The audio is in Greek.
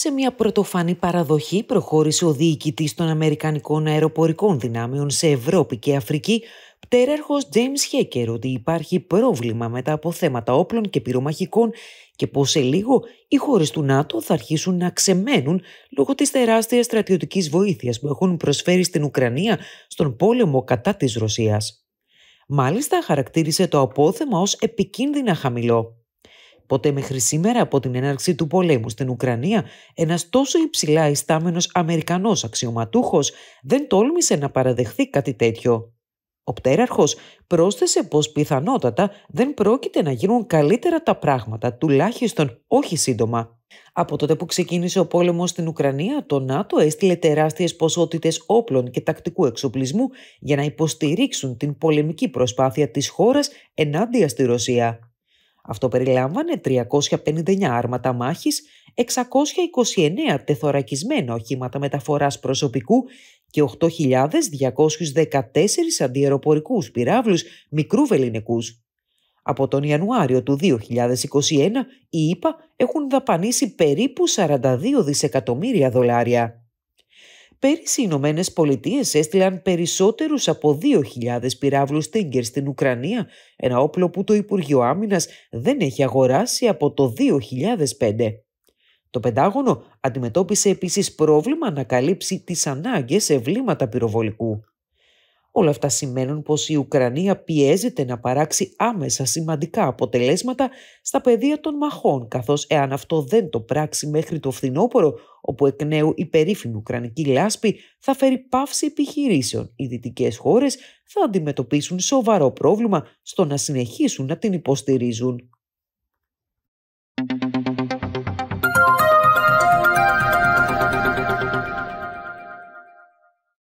Σε μια πρωτοφανή παραδοχή προχώρησε ο διοικητής των Αμερικανικών Αεροπορικών Δυνάμεων σε Ευρώπη και Αφρική, πτέρερχος James Χέκερ, ότι υπάρχει πρόβλημα με τα αποθέματα όπλων και πυρομαχικών και πως σε λίγο οι χώρες του ΝΑΤΟ θα αρχίσουν να ξεμένουν λόγω της τεράστιας στρατιωτικής βοήθειας που έχουν προσφέρει στην Ουκρανία στον πόλεμο κατά της Ρωσίας. Μάλιστα χαρακτήρισε το απόθεμα ως επικίνδυνα χαμηλό. Ποτέ μέχρι σήμερα από την έναρξη του πολέμου στην Ουκρανία, ένας τόσο υψηλά ιστάμενος Αμερικανός αξιωματούχος δεν τόλμησε να παραδεχθεί κάτι τέτοιο. Ο πτέραρχος πρόσθεσε πως πιθανότατα δεν πρόκειται να γίνουν καλύτερα τα πράγματα, τουλάχιστον όχι σύντομα. Από τότε που ξεκίνησε ο πόλεμος στην Ουκρανία, το ΝΑΤΟ έστειλε τεράστιες ποσότητες όπλων και τακτικού εξοπλισμού για να υποστηρίξουν την πολεμική προσπάθεια της χώρας ενάντια στη Ρωσία. Αυτό περιλάμβανε 359 άρματα μάχης, 629 τεθωρακισμένα οχήματα μεταφοράς προσωπικού και 8.214 αντιεροπορικούς πυράβλους μικρού βεληνικούς. Από τον Ιανουάριο του 2021, οι ΗΠΑ έχουν δαπανίσει περίπου 42 δισεκατομμύρια δολάρια. Πέρυσι οι Ηνωμένες Πολιτείες έστειλαν περισσότερους από 2.000 πυράβλους Τίγκερ στην Ουκρανία, ένα όπλο που το Υπουργείο Άμυνας δεν έχει αγοράσει από το 2005. Το Πεντάγωνο αντιμετώπισε επίσης πρόβλημα να καλύψει τις ανάγκες βλήματα πυροβολικού. Όλα αυτά σημαίνουν πως η Ουκρανία πιέζεται να παράξει άμεσα σημαντικά αποτελέσματα στα πεδία των μαχών, καθώς εάν αυτό δεν το πράξει μέχρι το φθινόπωρο, όπου εκ νέου η περίφημη Ουκρανική λάσπη θα φέρει πάυση επιχειρήσεων, οι δυτικές χώρες θα αντιμετωπίσουν σοβαρό πρόβλημα στο να συνεχίσουν να την υποστηρίζουν.